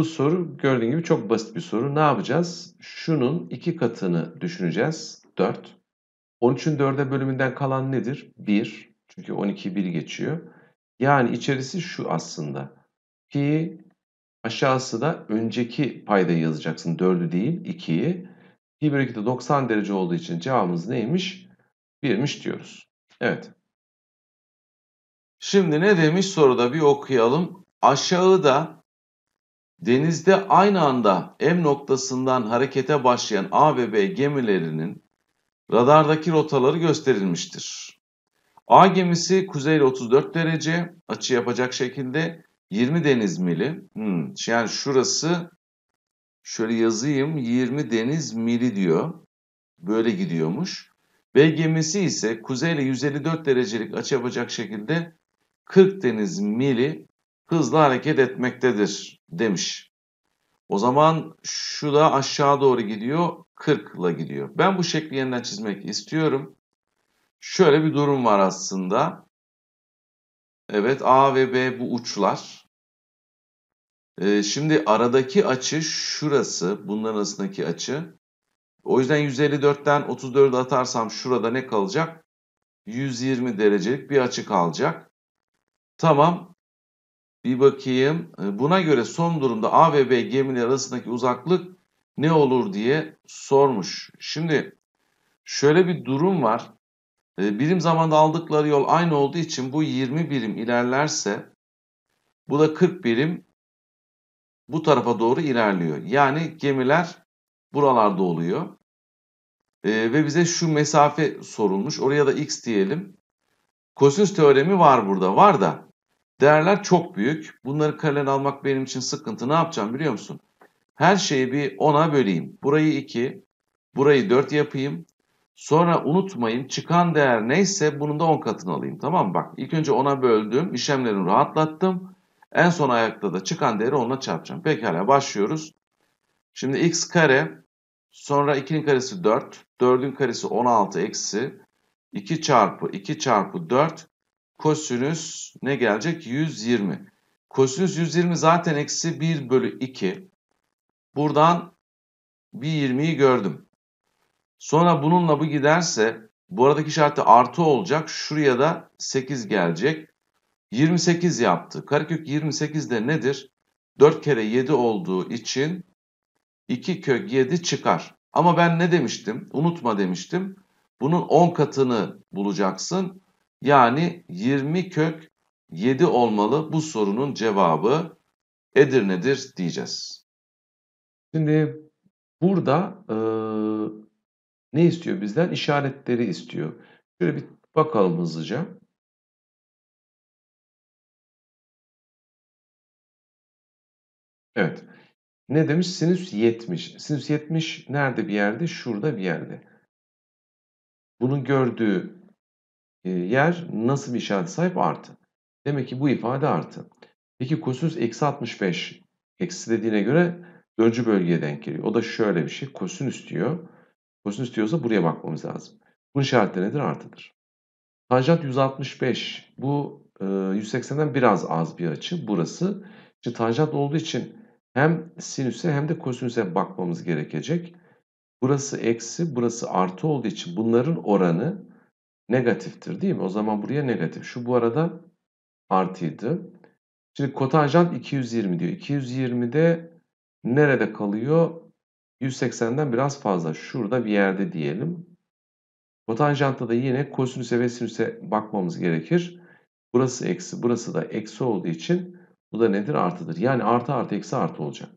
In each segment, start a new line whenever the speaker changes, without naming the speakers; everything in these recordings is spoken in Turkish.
bu soru gördüğün gibi çok basit bir soru. Ne yapacağız? Şunun iki katını düşüneceğiz. 4. 13'ün 4'e bölümünden kalan nedir? 1. Çünkü 12 1 geçiyor. Yani içerisi şu aslında. Pi aşağısı da önceki paydayı yazacaksın. 4'ü değil 2'yi. Pi bölü 2 de 90 derece olduğu için cevabımız neymiş? 1'miş diyoruz. Evet. Şimdi ne demiş soruda bir okuyalım. Aşağıda denizde aynı anda M noktasından harekete başlayan A ve B gemilerinin radardaki rotaları gösterilmiştir. A gemisi kuzeyle 34 derece açı yapacak şekilde 20 deniz mili. Hmm, yani şurası şöyle yazayım 20 deniz mili diyor. Böyle gidiyormuş. B gemisi ise kuzeyle 154 derecelik açı yapacak şekilde 40 deniz mili Hızla hareket etmektedir demiş. O zaman şu da aşağı doğru gidiyor 40 ile gidiyor. Ben bu şekli yeniden çizmek istiyorum. Şöyle bir durum var aslında. Evet A ve B bu uçlar. Ee, şimdi aradaki açı şurası. Bunların arasındaki açı. O yüzden 154'ten 34 atarsam şurada ne kalacak? 120 derecelik bir açı kalacak. Tamam. Bir bakayım. E, buna göre son durumda A ve B gemiler arasındaki uzaklık ne olur diye sormuş. Şimdi şöyle bir durum var. E, birim zamanda aldıkları yol aynı olduğu için bu 20 birim ilerlerse bu da 40 birim bu tarafa doğru ilerliyor. Yani gemiler buralarda oluyor. E, ve bize şu mesafe sorulmuş. Oraya da x diyelim. Kosinüs teoremi var burada. Var da Değerler çok büyük. Bunları kalem almak benim için sıkıntı. Ne yapacağım biliyor musun? Her şeyi bir ona böleyim. Burayı 2, burayı 4 yapayım. Sonra unutmayın çıkan değer neyse bunun da 10 katını alayım. Tamam mı? Bak ilk önce ona böldüm. İşlemlerimi rahatlattım. En son ayakta da çıkan değeri 10'la çarpacağım. Pekala başlıyoruz. Şimdi x kare sonra 2'nin karesi 4. 4'ün karesi 16 eksi 2 çarpı 2 çarpı 4 kosinüs ne gelecek? 120. Kosinüs 120 zaten eksi 1 bölü 2. Buradan bir 20'yi gördüm. Sonra bununla bu giderse bu aradaki işareti artı olacak. Şuraya da 8 gelecek. 28 yaptı. Karekök 28 de nedir? 4 kere 7 olduğu için 2 kök 7 çıkar. Ama ben ne demiştim? Unutma demiştim. Bunun 10 katını bulacaksın. Yani 20 kök 7 olmalı bu sorunun cevabı Edirne'dir diyeceğiz. Şimdi burada e, ne istiyor bizden? İşaretleri istiyor. Şöyle bir bakalım hızlıca. Evet. Ne demiş? Sinüs 70. Sinüs 70 nerede bir yerde? Şurada bir yerde. Bunun gördüğü yer nasıl bir işaret sahip? Artı. Demek ki bu ifade artı. Peki kosinüs eksi 65 eksi dediğine göre dördüncü bölgeye denk geliyor. O da şöyle bir şey. Kosinüs diyor. Kosinüs diyorsa buraya bakmamız lazım. Bunun işareti nedir? Artıdır. Tanjant 165. Bu 180'den biraz az bir açı. Burası. Şimdi tanjant olduğu için hem sinüse hem de kosinüse bakmamız gerekecek. Burası eksi, burası artı olduğu için bunların oranı negatiftir değil mi? O zaman buraya negatif. Şu bu arada artıydı. Şimdi kotanjant 220 diyor. 220'de nerede kalıyor? 180'den biraz fazla. Şurada bir yerde diyelim. Kotanjantta da yine kosinüse ve sinüse bakmamız gerekir. Burası eksi, burası da eksi olduğu için bu da nedir? Artıdır. Yani artı artı eksi artı olacak.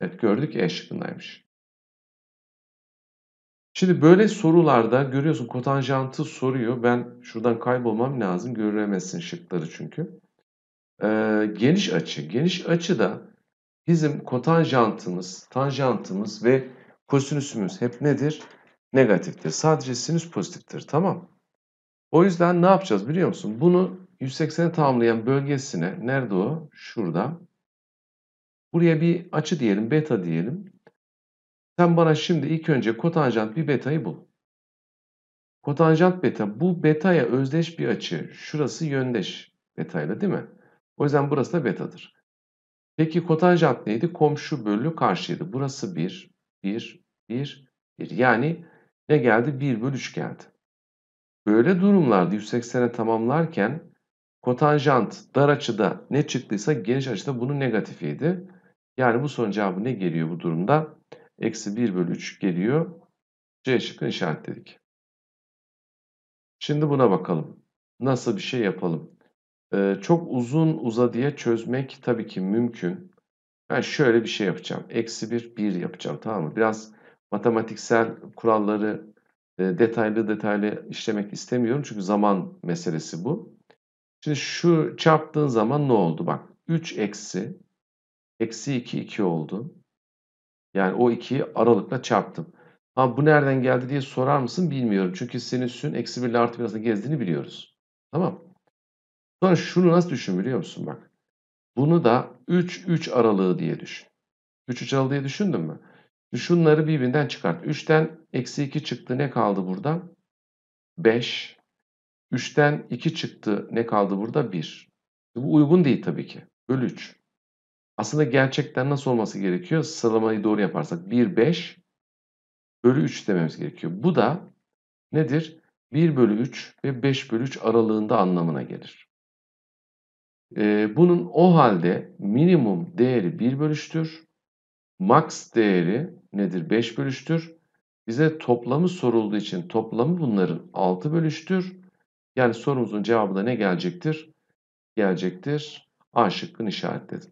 Evet gördük E şıkkındaymış. Şimdi böyle sorularda görüyorsun kotanjantı soruyor. Ben şuradan kaybolmam lazım. Göremezsin şıkları çünkü. Ee, geniş açı. Geniş açı da bizim kotanjantımız, tanjantımız ve kosinüsümüz hep nedir? Negatiftir. Sadece sinüs pozitiftir. Tamam. O yüzden ne yapacağız biliyor musun? Bunu 180'e tamamlayan bölgesine nerede o? Şurada. Buraya bir açı diyelim, beta diyelim. Sen bana şimdi ilk önce kotanjant bir betayı bul. Kotanjant beta bu betaya özdeş bir açı. Şurası yöndeş betayla değil mi? O yüzden burası da betadır. Peki kotanjant neydi? Komşu bölü karşıydı. Burası 1, 1, 1, 1. Yani ne geldi? 1 bölü 3 geldi. Böyle durumlarda 180'e tamamlarken kotanjant dar açıda ne çıktıysa geniş açıda bunun negatifiydi. Yani bu son cevabı ne geliyor bu durumda? Eksi 1 bölü 3 geliyor. C şıkkını işaretledik. Şimdi buna bakalım. Nasıl bir şey yapalım? Ee, çok uzun uzadıya çözmek tabii ki mümkün. Ben şöyle bir şey yapacağım. Eksi 1, 1 yapacağım tamam mı? Biraz matematiksel kuralları e, detaylı detaylı işlemek istemiyorum. Çünkü zaman meselesi bu. Şimdi şu çarptığın zaman ne oldu? Bak 3 eksi, eksi 2, 2 oldu. Yani o iki aralıkla çarptım. Ha bu nereden geldi diye sorar mısın bilmiyorum. Çünkü sinüsün eksi 1 ile artı 1 arasında gezdiğini biliyoruz. Tamam. Sonra şunu nasıl düşün biliyor musun bak. Bunu da 3-3 aralığı diye düşün. 3-3 aralığı diye düşündün mü? Şunları birbirinden çıkart. 3'ten eksi 2 çıktı ne kaldı burada? 5. 3'ten 2 çıktı ne kaldı burada? 1. Bu uygun değil tabii ki. Bölü 3. Aslında gerçekten nasıl olması gerekiyor? Sıralamayı doğru yaparsak 1, 5 bölü 3 dememiz gerekiyor. Bu da nedir? 1 bölü 3 ve 5 bölü 3 aralığında anlamına gelir. Ee, bunun o halde minimum değeri 1 bölüştür. Max değeri nedir? 5 bölüştür. Bize toplamı sorulduğu için toplamı bunların 6 bölüştür. Yani sorumuzun cevabı da ne gelecektir? Gelecektir. A şıkkını işaretledim.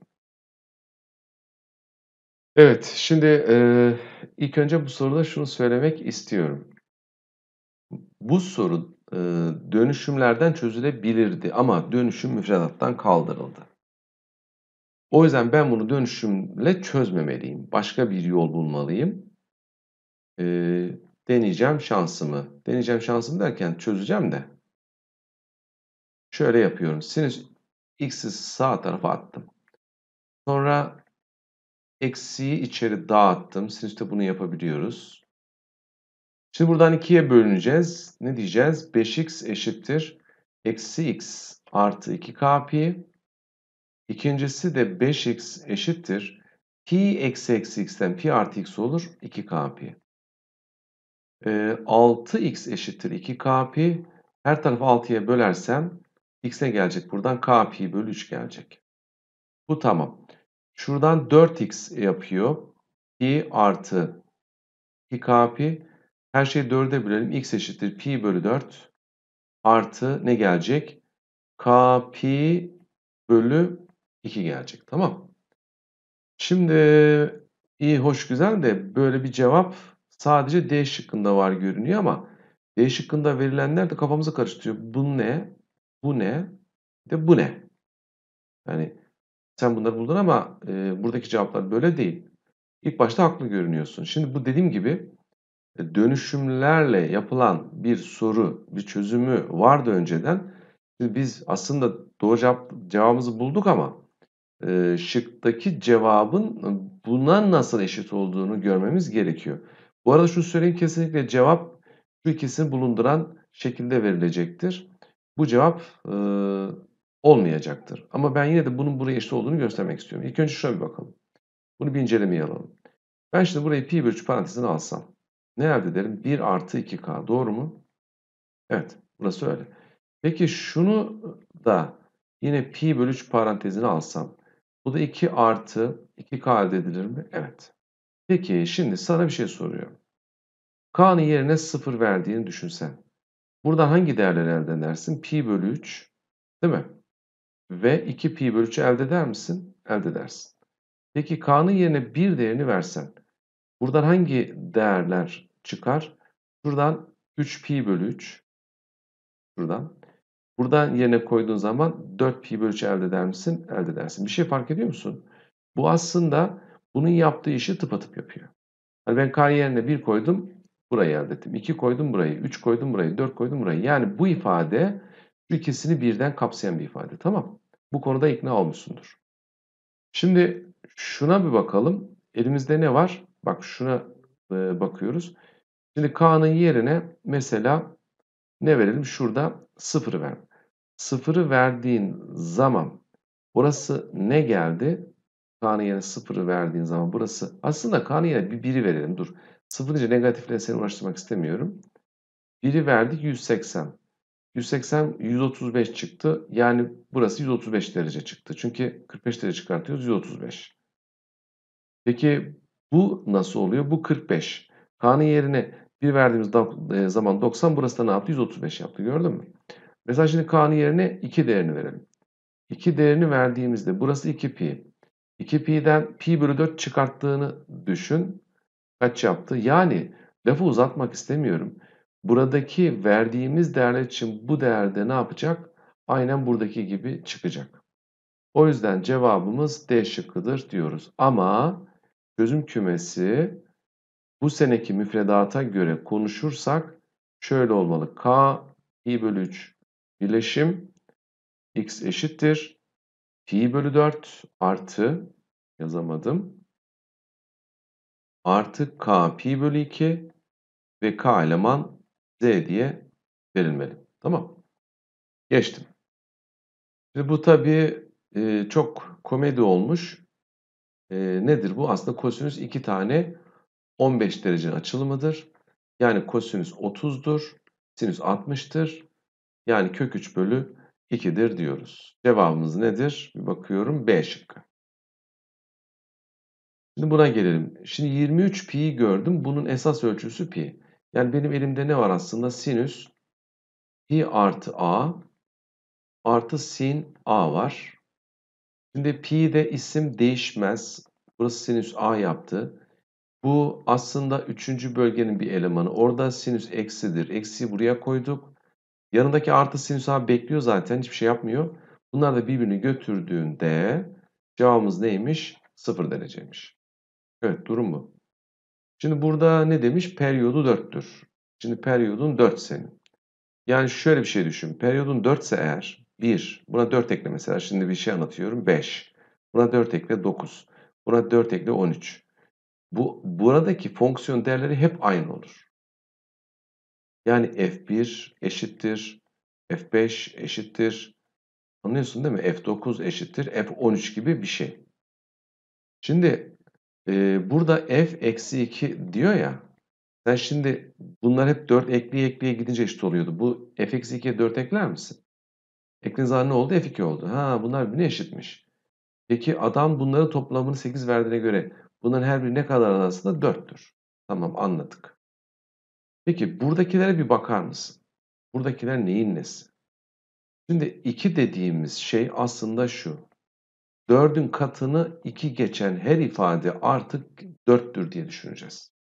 Evet, şimdi eee, ilk önce bu soruda şunu söylemek istiyorum. Bu soru, eee, dönüşümlerden çözülebilirdi ama dönüşüm müfredattan kaldırıldı. O yüzden ben bunu dönüşümle çözmemeliyim. Başka bir yol bulmalıyım. Eee, deneyeceğim şansımı. Deneyeceğim şansımı derken çözeceğim de. Şöyle yapıyorum. Sinüs x'i sağ tarafa attım. Sonra Eksiyi içeri dağıttım. Sinüste bunu yapabiliyoruz. Şimdi buradan 2'ye bölüneceğiz. Ne diyeceğiz? 5x eşittir. Eksi x artı 2k pi. İkincisi de 5x eşittir. Pi eksi eksi x'ten pi artı x olur. 2k pi. 6x eşittir 2k pi. Her tarafı 6'ya bölersem x ne gelecek buradan? k pi bölü 3 gelecek. Bu tamam. Şuradan 4x yapıyor. Pi artı 2k pi. Her şeyi 4'e bölelim. x eşittir pi bölü 4 artı ne gelecek? k pi bölü 2 gelecek. Tamam. Şimdi iyi hoş güzel de böyle bir cevap sadece D şıkkında var görünüyor ama D şıkkında verilenler de kafamızı karıştırıyor. Bu ne? Bu ne? De bu ne? Yani sen bunları buldun ama e, buradaki cevaplar böyle değil. İlk başta haklı görünüyorsun. Şimdi bu dediğim gibi e, dönüşümlerle yapılan bir soru, bir çözümü vardı önceden. Biz aslında doğru cevap, cevabımızı bulduk ama e, şıktaki cevabın buna nasıl eşit olduğunu görmemiz gerekiyor. Bu arada şunu söyleyeyim kesinlikle cevap bu ikisini bulunduran şekilde verilecektir. Bu cevap e, olmayacaktır. Ama ben yine de bunun buraya eşit olduğunu göstermek istiyorum. İlk önce şuna bir bakalım. Bunu bir incelemeye alalım. Ben şimdi burayı pi bölü 3 parantezine alsam. Ne elde ederim? 1 artı 2k. Doğru mu? Evet. Burası öyle. Peki şunu da yine pi bölü 3 parantezine alsam. Bu da 2 artı 2k elde edilir mi? Evet. Peki şimdi sana bir şey soruyorum. K'nın yerine 0 verdiğini düşünsen. Buradan hangi değerleri elde edersin? Pi bölü 3 değil mi? ve 2 pi bölü 3'ü elde eder misin? Elde edersin. Peki k'nın yerine 1 değerini versen buradan hangi değerler çıkar? Buradan 3 pi bölü 3 buradan, Buradan yerine koyduğun zaman 4 pi bölü 3'ü elde eder misin? Elde edersin. Bir şey fark ediyor musun? Bu aslında bunun yaptığı işi tıpatıp yapıyor. Hani ben k yerine 1 koydum, burayı elde ettim. 2 koydum burayı, 3 koydum burayı, 4 koydum burayı. Yani bu ifade şu ikisini birden kapsayan bir ifade. Tamam. Bu konuda ikna olmuşsundur. Şimdi şuna bir bakalım. Elimizde ne var? Bak şuna e, bakıyoruz. Şimdi K'nın yerine mesela ne verelim? Şurada sıfırı ver. Sıfırı verdiğin zaman burası ne geldi? K'nın yerine sıfırı verdiğin zaman burası. Aslında K'nın yerine bir biri verelim. Dur. Sıfır negatifle seni uğraştırmak istemiyorum. Biri verdik 180. 180 135 çıktı. Yani burası 135 derece çıktı. Çünkü 45 derece çıkartıyoruz 135. Peki bu nasıl oluyor? Bu 45. K'nın yerine 1 verdiğimiz e, zaman 90 burası da ne yaptı? 135 yaptı. Gördün mü? Mesela şimdi K'nın yerine 2 değerini verelim. 2 değerini verdiğimizde burası 2 pi. 2 pi'den pi bölü 4 çıkarttığını düşün. Kaç yaptı? Yani lafı uzatmak istemiyorum buradaki verdiğimiz değerler için bu değerde ne yapacak? Aynen buradaki gibi çıkacak. O yüzden cevabımız D şıkkıdır diyoruz. Ama çözüm kümesi bu seneki müfredata göre konuşursak şöyle olmalı. K pi bölü 3 bileşim x eşittir. Pi bölü 4 artı yazamadım. Artı k pi bölü 2 ve k eleman Z diye verilmeli. Tamam. Geçtim. Şimdi bu tabii e, çok komedi olmuş. E, nedir bu? Aslında kosinüs iki tane 15 derecenin açılımıdır. Yani kosinüs 30'dur. Sinüs 60'tır. Yani kök 3 bölü 2'dir diyoruz. Cevabımız nedir? Bir bakıyorum B şıkkı. Şimdi buna gelelim. Şimdi 23 pi gördüm. Bunun esas ölçüsü pi. Yani benim elimde ne var aslında? Sinüs pi artı a artı sin a var. Şimdi pi de isim değişmez. Burası sinüs a yaptı. Bu aslında üçüncü bölgenin bir elemanı. Orada sinüs eksidir. Eksi buraya koyduk. Yanındaki artı sinüs a bekliyor zaten. Hiçbir şey yapmıyor. Bunlar da birbirini götürdüğünde cevabımız neymiş? 0 dereceymiş. Evet durum bu. Şimdi burada ne demiş? Periyodu 4'tür. Şimdi periyodun 4 senin. Yani şöyle bir şey düşün. Periyodun 4 ise eğer 1. Buna 4 ekle mesela. Şimdi bir şey anlatıyorum. 5. Buna 4 ekle 9. Buna 4 ekle 13. Bu, buradaki fonksiyon değerleri hep aynı olur. Yani F1 eşittir. F5 eşittir. Anlıyorsun değil mi? F9 eşittir. F13 gibi bir şey. Şimdi e, burada f eksi 2 diyor ya. Sen şimdi bunlar hep 4 ekliye ekliye gidince eşit oluyordu. Bu f eksi 2'ye 4 ekler misin? Eklediğin zaman ne oldu? f2 oldu. Ha bunlar birbirine eşitmiş. Peki adam bunların toplamını 8 verdiğine göre bunların her biri ne kadar arasında? 4'tür. Tamam anladık. Peki buradakilere bir bakar mısın? Buradakiler neyin nesi? Şimdi 2 dediğimiz şey aslında şu. 4'ün katını 2 geçen her ifade artık 4'tür diye düşüneceğiz.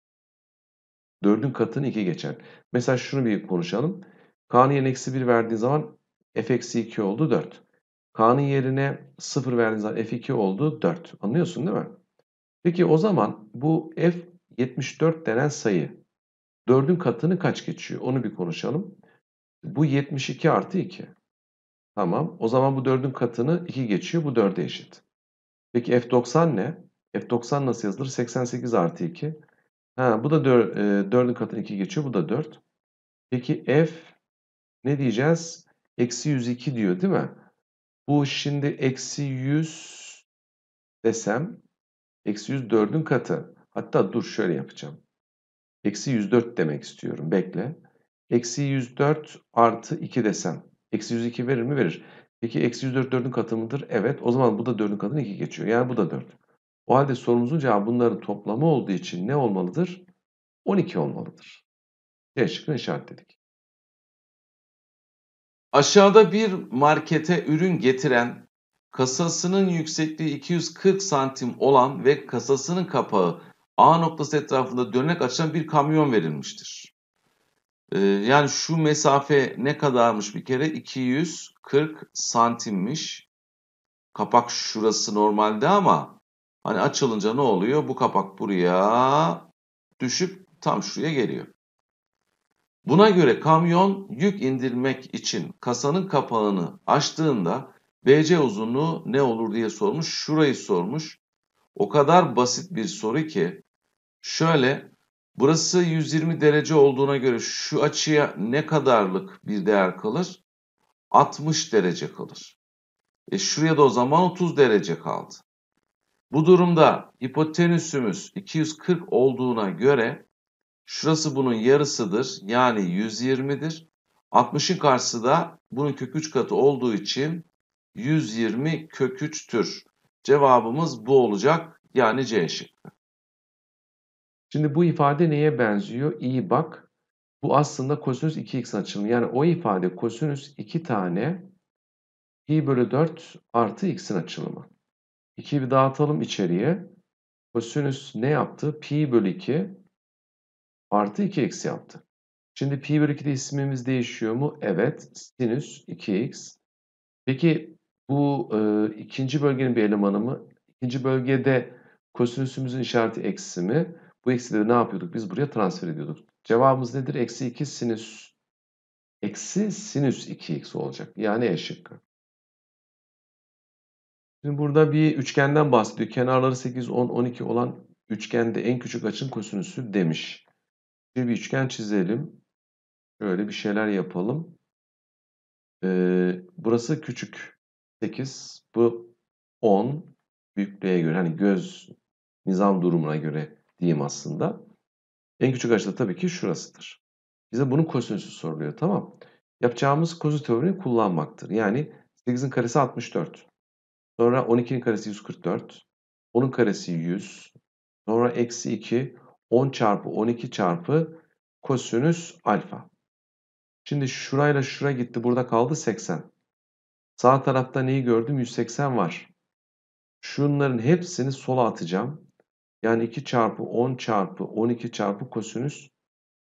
4'ün katını 2 geçen. Mesela şunu bir konuşalım. K'nın yerine eksi 1 verdiği zaman f eksi 2 oldu 4. K'nın yerine 0 verdiği zaman f2 oldu 4. Anlıyorsun değil mi? Peki o zaman bu f 74 denen sayı 4'ün katını kaç geçiyor? Onu bir konuşalım. Bu 72 artı 2. Tamam. O zaman bu 4'ün katını 2 geçiyor. Bu 4'e eşit. Peki F90 ne? F90 nasıl yazılır? 88 artı 2. Ha, bu da 4, 4'ün e, katını 2 geçiyor. Bu da 4. Peki F ne diyeceğiz? Eksi 102 diyor değil mi? Bu şimdi eksi 100 desem eksi 104'ün katı. Hatta dur şöyle yapacağım. Eksi 104 demek istiyorum. Bekle. Eksi 104 artı 2 desem. Eksi 102 verir mi? Verir. Peki eksi 104 4'ün mıdır? Evet. O zaman bu da 4'ün katını 2 geçiyor. Yani bu da 4. O halde sorumuzun cevabı bunların toplamı olduğu için ne olmalıdır? 12 olmalıdır. C şıkkını işaretledik. Aşağıda bir markete ürün getiren, kasasının yüksekliği 240 santim olan ve kasasının kapağı A noktası etrafında dönerek açan bir kamyon verilmiştir. Ee, yani şu mesafe ne kadarmış bir kere? 240 santimmiş. Kapak şurası normalde ama hani açılınca ne oluyor? Bu kapak buraya düşüp tam şuraya geliyor. Buna göre kamyon yük indirmek için kasanın kapağını açtığında BC uzunluğu ne olur diye sormuş. Şurayı sormuş. O kadar basit bir soru ki şöyle Burası 120 derece olduğuna göre şu açıya ne kadarlık bir değer kalır? 60 derece kalır. E şuraya da o zaman 30 derece kaldı. Bu durumda hipotenüsümüz 240 olduğuna göre şurası bunun yarısıdır. Yani 120'dir. 60'ın karşısı da bunun kök 3 katı olduğu için 120 kök 3'tür. Cevabımız bu olacak. Yani C şıkkı. Şimdi bu ifade neye benziyor? İyi bak. Bu aslında kosinüs 2x açılımı. Yani o ifade kosinüs 2 tane pi bölü 4 artı x'in açılımı. 2'yi bir dağıtalım içeriye. Kosinüs ne yaptı? Pi bölü 2 artı 2 eksi yaptı. Şimdi pi bölü 2'de ismimiz değişiyor mu? Evet. Sinüs 2x. Peki bu e, ikinci bölgenin bir elemanı mı? İkinci bölgede kosinüsümüzün işareti eksi mi? Bu eksi de ne yapıyorduk? Biz buraya transfer ediyorduk. Cevabımız nedir? Eksi 2 sinüs. Eksi sinüs 2x olacak. Yani E Şimdi burada bir üçgenden bahsediyor. Kenarları 8, 10, 12 olan üçgende en küçük açın kosinüsü demiş. Şimdi bir üçgen çizelim. Şöyle bir şeyler yapalım. Ee, burası küçük 8. Bu 10. Büyüklüğe göre hani göz nizam durumuna göre diyeyim aslında. En küçük açıda tabii ki şurasıdır. Bize bunun kosinüsü soruluyor tamam. Yapacağımız kosinüs teoremini kullanmaktır. Yani 8'in karesi 64. Sonra 12'nin karesi 144. 10'un karesi 100. Sonra eksi 2. 10 çarpı 12 çarpı kosinüs alfa. Şimdi şurayla şura gitti. Burada kaldı 80. Sağ tarafta neyi gördüm? 180 var. Şunların hepsini sola atacağım. Yani 2 çarpı 10 çarpı 12 çarpı kosinüs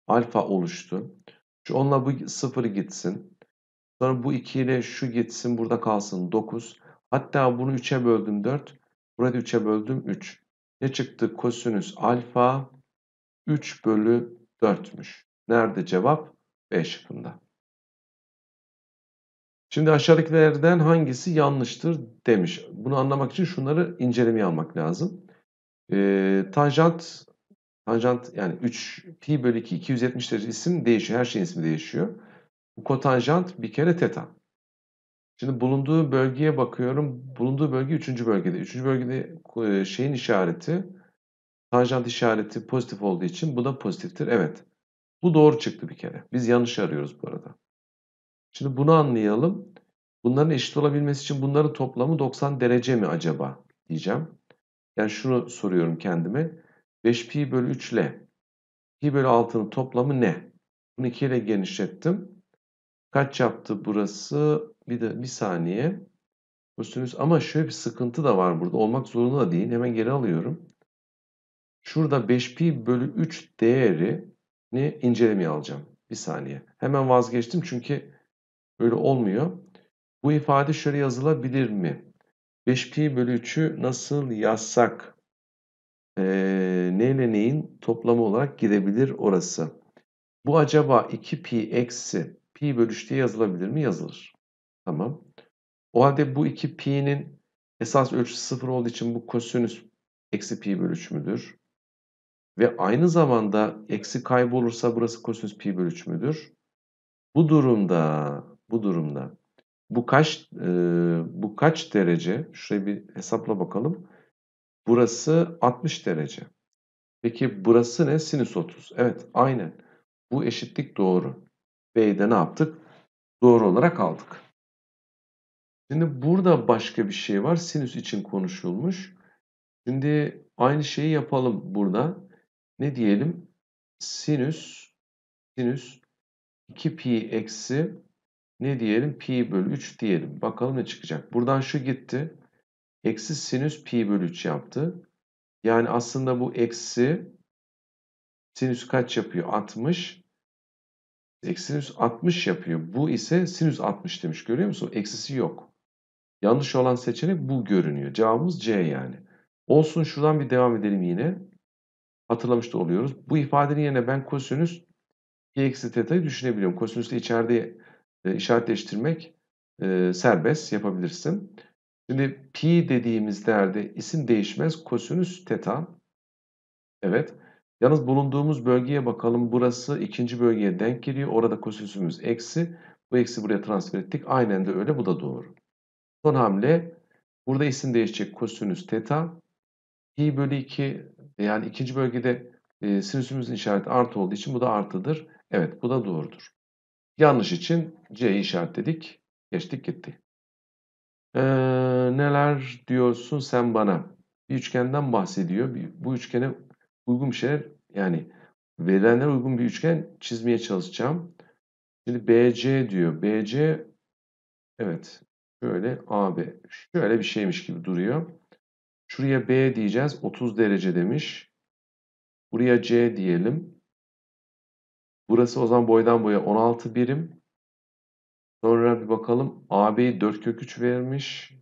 alfa oluştu. Şu onunla bu 0 gitsin. Sonra bu 2 ile şu gitsin burada kalsın 9. Hatta bunu 3'e böldüm 4. Burada 3'e böldüm 3. Ne çıktı? Kosinüs alfa 3 bölü 4'müş. Nerede cevap? B şıkkında. Şimdi aşağıdakilerden hangisi yanlıştır demiş. Bunu anlamak için şunları incelemeye almak lazım. E, tanjant tanjant yani 3 pi bölü 2 270 derece isim değişiyor. Her şeyin ismi değişiyor. Bu kotanjant bir kere teta. Şimdi bulunduğu bölgeye bakıyorum. Bulunduğu bölge 3. bölgede. 3. bölgede şeyin işareti tanjant işareti pozitif olduğu için bu da pozitiftir. Evet. Bu doğru çıktı bir kere. Biz yanlış arıyoruz bu arada. Şimdi bunu anlayalım. Bunların eşit olabilmesi için bunların toplamı 90 derece mi acaba diyeceğim. Yani şunu soruyorum kendime. 5pi bölü 3 l, pi bölü 6'nın toplamı ne? Bunu 2 ile genişlettim. Kaç yaptı burası? Bir de bir saniye. Üstünüz ama şöyle bir sıkıntı da var burada. Olmak zorunda da değil. Hemen geri alıyorum. Şurada 5pi bölü 3 değerini incelemeye alacağım. Bir saniye. Hemen vazgeçtim çünkü öyle olmuyor. Bu ifade şöyle yazılabilir mi? 5pi bölü 3'ü nasıl yazsak? E, ee, ne neyin toplamı olarak girebilir orası. Bu acaba 2pi eksi pi bölü 3 diye yazılabilir mi? Yazılır. Tamam. O halde bu 2pi'nin esas ölçüsü 0 olduğu için bu kosinüs eksi pi bölü 3 müdür? Ve aynı zamanda eksi kaybolursa burası kosinüs pi bölü 3 müdür? Bu durumda, bu durumda bu kaç e, bu kaç derece? Şuraya bir hesapla bakalım. Burası 60 derece. Peki burası ne? Sinüs 30. Evet, aynen. Bu eşitlik doğru. B'de ne yaptık? Doğru olarak aldık. Şimdi burada başka bir şey var. Sinüs için konuşulmuş. Şimdi aynı şeyi yapalım burada. Ne diyelim? Sinüs sinüs 2 pi eksi ne diyelim? Pi bölü 3 diyelim. Bakalım ne çıkacak. Buradan şu gitti. Eksi sinüs pi bölü 3 yaptı. Yani aslında bu eksi sinüs kaç yapıyor? 60. Eksi sinüs 60 yapıyor. Bu ise sinüs 60 demiş. Görüyor musun? Eksisi yok. Yanlış olan seçenek bu görünüyor. Cevabımız C yani. Olsun şuradan bir devam edelim yine. Hatırlamış da oluyoruz. Bu ifadenin yerine ben kosinüs pi eksi teta'yı düşünebiliyorum. Kosinüs de içeride e, işaretleştirmek e, serbest yapabilirsin. Şimdi pi dediğimiz değerde isim değişmez. Kosinüs teta. Evet. Yalnız bulunduğumuz bölgeye bakalım. Burası ikinci bölgeye denk geliyor. Orada kosinüsümüz eksi. Bu eksi buraya transfer ettik. Aynen de öyle. Bu da doğru. Son hamle. Burada isim değişecek. Kosinüs teta. Pi bölü 2 yani ikinci bölgede e, sinüsümüzün işareti artı olduğu için bu da artıdır. Evet bu da doğrudur. Yanlış için C'yi işaretledik. Geçtik gitti. Ee, neler diyorsun sen bana? Bir üçgenden bahsediyor. Bu üçgene uygun bir şeyler yani verilenlere uygun bir üçgen çizmeye çalışacağım. Şimdi BC diyor. BC evet şöyle AB şöyle bir şeymiş gibi duruyor. Şuraya B diyeceğiz. 30 derece demiş. Buraya C diyelim. Burası o zaman boydan boya 16 birim. Sonra bir bakalım AB 4 kök 3 vermiş.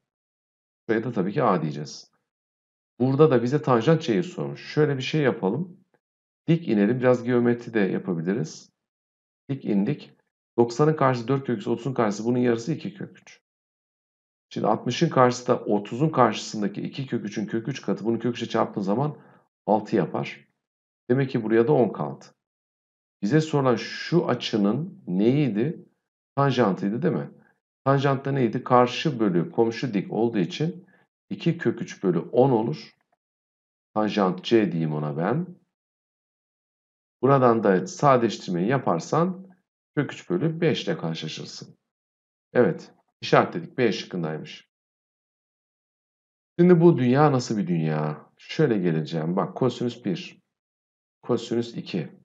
Şuraya da tabii ki A diyeceğiz. Burada da bize tanjant şeyi sormuş. Şöyle bir şey yapalım. Dik inelim. Biraz geometri de yapabiliriz. Dik indik. 90'ın karşısı 4 kök 3, 30'un karşısı bunun yarısı 2 kök 3. Şimdi 60'ın karşısı da 30'un karşısındaki 2 kök 3'ün kök 3 katı. Bunu kök 3'e çarptığın zaman 6 yapar. Demek ki buraya da 10 kaldı. Bize sorulan şu açının neydi? Tanjantıydı değil mi? Tanjantta neydi? Karşı bölü komşu dik olduğu için 2 kök 3 bölü 10 olur. Tanjant C diyeyim ona ben. Buradan da sadeleştirmeyi yaparsan kök 3 bölü 5 ile karşılaşırsın. Evet işaretledik B şıkkındaymış. Şimdi bu dünya nasıl bir dünya? Şöyle geleceğim. Bak kosinüs 1, kosinüs 2,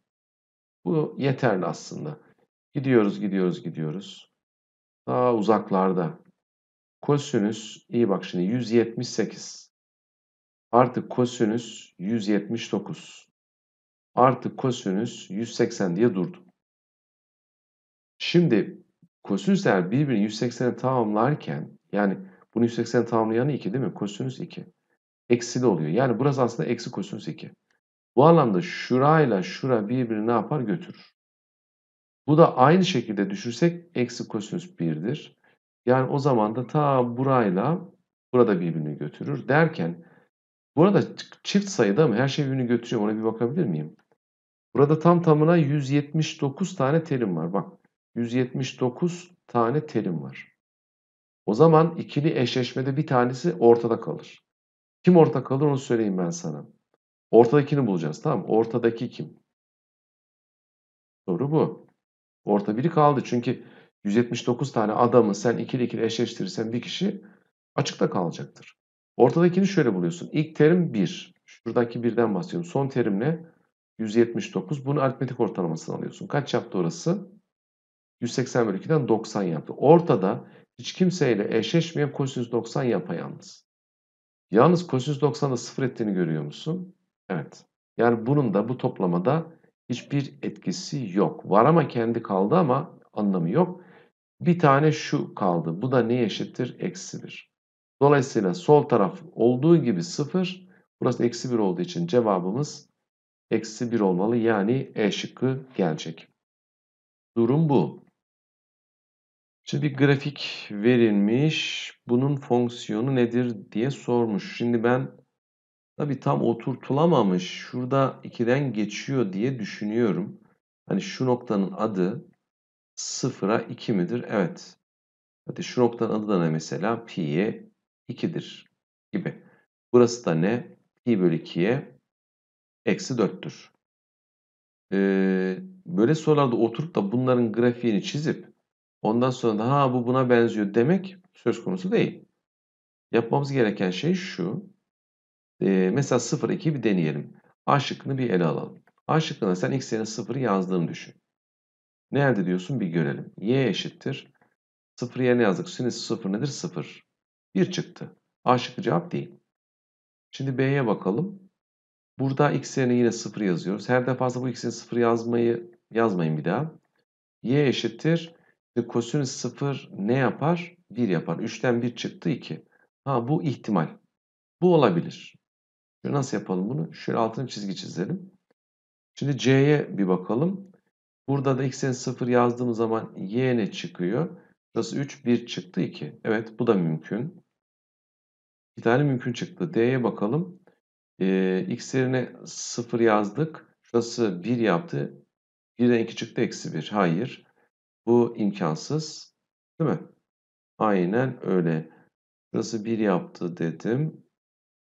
bu yeterli aslında. Gidiyoruz, gidiyoruz, gidiyoruz. Daha uzaklarda. Kosinüs, iyi bak şimdi 178. Artı kosinüs 179. Artı kosinüs 180 diye durdu. Şimdi kosinüsler birbirini 180'e tamamlarken yani bunu 180'e tamamlayan 2 değil mi? Kosinüs 2. de oluyor. Yani burası aslında eksi kosinüs 2. Bu anlamda şura ile şura birbirini ne yapar götürür. Bu da aynı şekilde düşürsek eksi kosinüs 1'dir. Yani o zaman da ta burayla burada birbirini götürür derken burada çift sayıda mı her şey birbirini götürüyor ona bir bakabilir miyim? Burada tam tamına 179 tane terim var. Bak 179 tane terim var. O zaman ikili eşleşmede bir tanesi ortada kalır. Kim orta kalır onu söyleyeyim ben sana. Ortadakini bulacağız. Tamam Ortadaki kim? Soru bu. Orta biri kaldı. Çünkü 179 tane adamı sen ikili ikili eşleştirirsen bir kişi açıkta kalacaktır. Ortadakini şöyle buluyorsun. İlk terim 1. Şuradaki birden bahsediyorum. Son terim ne? 179. Bunu aritmetik ortalamasını alıyorsun. Kaç yaptı orası? 180 bölü 2'den 90 yaptı. Ortada hiç kimseyle eşleşmeyen kosinüs 90 yapayalnız. Yalnız kosinüs 90'da sıfır ettiğini görüyor musun? Evet. Yani bunun da bu toplamada hiçbir etkisi yok. Var ama kendi kaldı ama anlamı yok. Bir tane şu kaldı. Bu da neye eşittir? Eksi 1. Dolayısıyla sol taraf olduğu gibi 0. Burası eksi 1 olduğu için cevabımız eksi 1 olmalı. Yani E şıkkı gelecek. Durum bu. Şimdi bir grafik verilmiş. Bunun fonksiyonu nedir diye sormuş. Şimdi ben Tabi tam oturtulamamış. Şurada ikiden geçiyor diye düşünüyorum. Hani şu noktanın adı sıfıra 2 midir? Evet. Hadi şu noktanın adı da ne mesela? Pi'ye 2'dir gibi. Burası da ne? Pi bölü 2'ye eksi 4'tür. Ee, böyle sorularda oturup da bunların grafiğini çizip ondan sonra da ha bu buna benziyor demek söz konusu değil. Yapmamız gereken şey şu mesela 0, 2 bir deneyelim. A şıkkını bir ele alalım. A şıkkına sen x yerine 0'ı yazdığını düşün. Ne elde ediyorsun bir görelim. Y eşittir. 0 yerine yazdık. Sinüs 0 nedir? 0. 1 çıktı. A şıkkı cevap değil. Şimdi B'ye bakalım. Burada x yerine yine 0 yazıyoruz. Her defasında bu x'in 0 yazmayı yazmayın bir daha. Y eşittir. kosinüs 0 ne yapar? 1 yapar. 3'ten 1 çıktı 2. Ha bu ihtimal. Bu olabilir. Şimdi nasıl yapalım bunu? Şöyle altını çizgi çizelim. Şimdi C'ye bir bakalım. Burada da x'in 0 yazdığım zaman y ne çıkıyor? Burası 3, 1 çıktı 2. Evet bu da mümkün. Bir tane mümkün çıktı. D'ye bakalım. Ee, x yerine 0 yazdık. Şurası 1 yaptı. 1'den 2 çıktı eksi 1. Hayır. Bu imkansız. Değil mi? Aynen öyle. Şurası 1 yaptı dedim.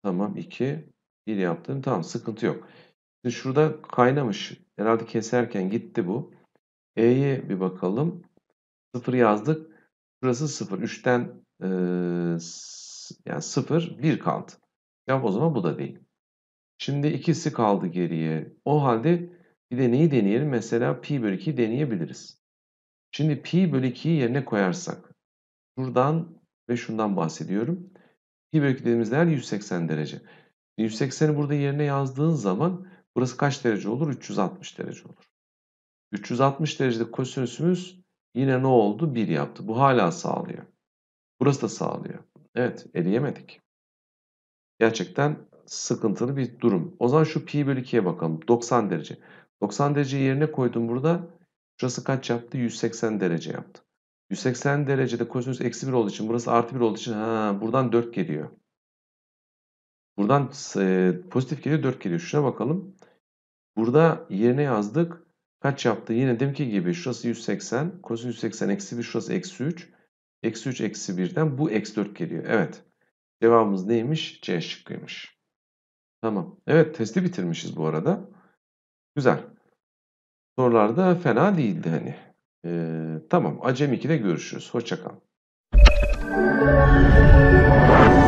Tamam 2. 1 yaptım. Tamam sıkıntı yok. Şimdi şurada kaynamış. Herhalde keserken gitti bu. E'ye bir bakalım. 0 yazdık. Burası 0. 3'ten e, yani 0, 1 kaldı. Ya o zaman bu da değil. Şimdi ikisi kaldı geriye. O halde bir de neyi deneyelim? Mesela pi bölü 2 deneyebiliriz. Şimdi pi bölü 2'yi yerine koyarsak. Şuradan ve şundan bahsediyorum. Pi bölü 2 dediğimiz değer 180 derece. 180'i burada yerine yazdığın zaman burası kaç derece olur? 360 derece olur. 360 derecede kosinüsümüz yine ne oldu? 1 yaptı. Bu hala sağlıyor. Burası da sağlıyor. Evet eleyemedik. Gerçekten sıkıntılı bir durum. O zaman şu pi bölü 2'ye bakalım. 90 derece. 90 derece yerine koydum burada. Şurası kaç yaptı? 180 derece yaptı. 180 derecede kosinüs eksi 1 olduğu için burası artı 1 olduğu için ha, buradan 4 geliyor. Buradan e, pozitif geliyor 4 geliyor. Şuna bakalım. Burada yerine yazdık. Kaç yaptı? Yine deminki gibi şurası 180. kosin 180 eksi 1 şurası eksi 3. Eksi 3 eksi 1'den bu eksi 4 geliyor. Evet. Cevabımız neymiş? C şıkkıymış. Tamam. Evet testi bitirmişiz bu arada. Güzel. Sorular da fena değildi hani. Ee, tamam. Acem 2'de görüşürüz. Hoşçakal.